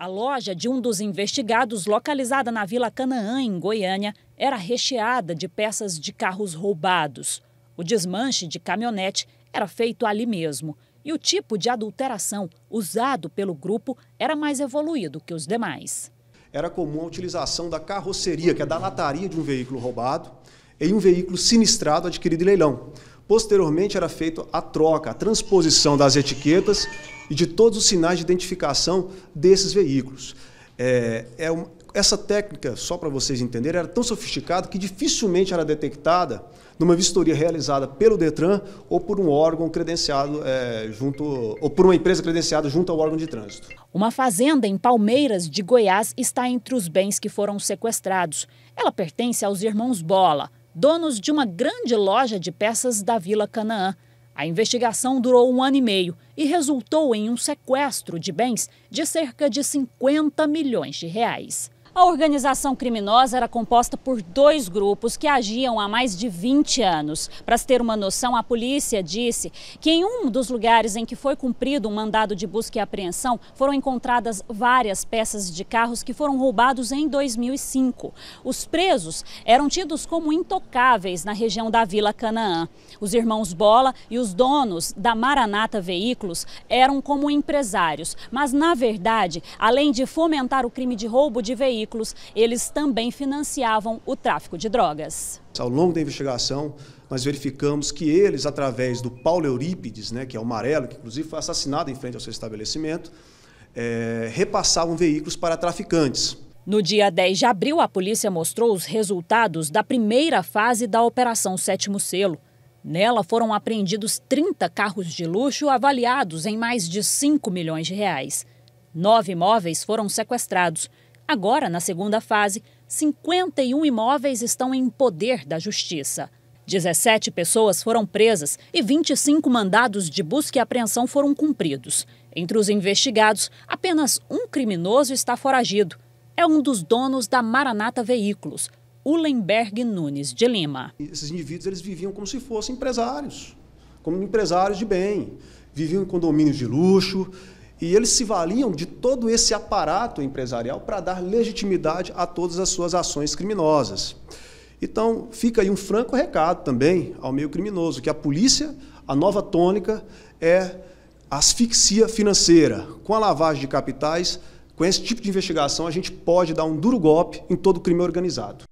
A loja de um dos investigados, localizada na Vila Canaã, em Goiânia, era recheada de peças de carros roubados. O desmanche de caminhonete era feito ali mesmo. E o tipo de adulteração usado pelo grupo era mais evoluído que os demais. Era comum a utilização da carroceria, que é da lataria de um veículo roubado, em um veículo sinistrado adquirido em leilão. Posteriormente era feita a troca, a transposição das etiquetas e de todos os sinais de identificação desses veículos. É, é essa técnica, só para vocês entenderem, era tão sofisticada que dificilmente era detectada numa vistoria realizada pelo Detran ou por um órgão credenciado é, junto ou por uma empresa credenciada junto ao órgão de trânsito. Uma fazenda em Palmeiras de Goiás está entre os bens que foram sequestrados. Ela pertence aos irmãos Bola, donos de uma grande loja de peças da Vila Canaã. A investigação durou um ano e meio e resultou em um sequestro de bens de cerca de 50 milhões de reais. A organização criminosa era composta por dois grupos que agiam há mais de 20 anos. Para se ter uma noção, a polícia disse que em um dos lugares em que foi cumprido um mandado de busca e apreensão, foram encontradas várias peças de carros que foram roubados em 2005. Os presos eram tidos como intocáveis na região da Vila Canaã. Os irmãos Bola e os donos da Maranata Veículos eram como empresários, mas na verdade, além de fomentar o crime de roubo de veículos, veículos, eles também financiavam o tráfico de drogas. Ao longo da investigação, nós verificamos que eles, através do Paulo Eurípides, né, que é o amarelo, que inclusive foi assassinado em frente ao seu estabelecimento, é, repassavam veículos para traficantes. No dia 10 de abril, a polícia mostrou os resultados da primeira fase da Operação Sétimo Selo. Nela foram apreendidos 30 carros de luxo avaliados em mais de 5 milhões de reais. Nove imóveis foram sequestrados Agora, na segunda fase, 51 imóveis estão em poder da Justiça. 17 pessoas foram presas e 25 mandados de busca e apreensão foram cumpridos. Entre os investigados, apenas um criminoso está foragido. É um dos donos da Maranata Veículos, Ulenberg Nunes de Lima. Esses indivíduos eles viviam como se fossem empresários, como empresários de bem. Viviam em condomínios de luxo, e eles se valiam de todo esse aparato empresarial para dar legitimidade a todas as suas ações criminosas. Então, fica aí um franco recado também ao meio criminoso, que a polícia, a nova tônica é asfixia financeira. Com a lavagem de capitais, com esse tipo de investigação, a gente pode dar um duro golpe em todo o crime organizado.